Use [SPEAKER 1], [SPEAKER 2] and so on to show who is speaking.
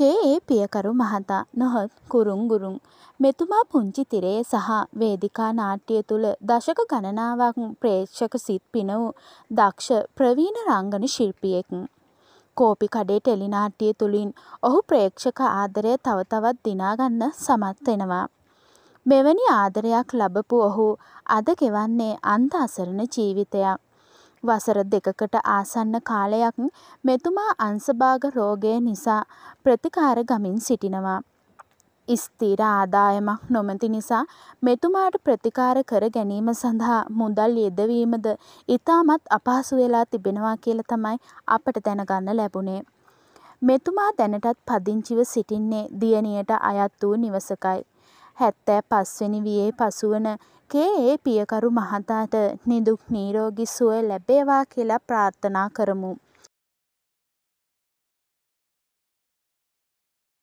[SPEAKER 1] කේ ඒ පියකරු මහතා නොහොත් කුරුංගුරුන් මෙතුමා පුංචි තිරයේ සහ වේදිකා නාට්‍ය තුළ දශක ගණනාවක් ප්‍රේක්ෂක සිත් පින වූ දක්ෂ ප්‍රවීණ රංගන ශිල්පියෙක්. කෝපි කඩේ ටෙලිනාට්‍ය තුළින් ඔහු ප්‍රේක්ෂක ආදරය තව තවත් දිනාගන්න සමත් වෙනවා. මෙවැනි ආදරයක් ලබපු ඔහු අද ගෙවන්නේ අන්ත අසරණ ජීවිතයක්. වසර දෙකකට ආසන්න කාලයක් මෙතුමා අංසභාග රෝගය නිසා ප්‍රතිකාර ගමින් සිටිනවා. ස්ථීර ආදායමක් නොමති නිසා මෙතුමාට ප්‍රතිකාර කර ගැනීම සඳහා මුදල් යෙදවීමද ඉතාමත් අපහසු වෙලා තිබෙනවා කියල තමයි අපට දැනගන්න ලැබුණේ. මෙතුමා දැනටත් පදිංචිව සිටින්නේ දියණියට අයත් වූ නිවසකයි. හැත්තෑ පස්වනි වයේ පසුවන දුක්කේ ඒ පියකරු මහතාට නිදුක් නීරෝගි සුව ලැබේවා කියලා ප්‍රාර්ථනා කරමු.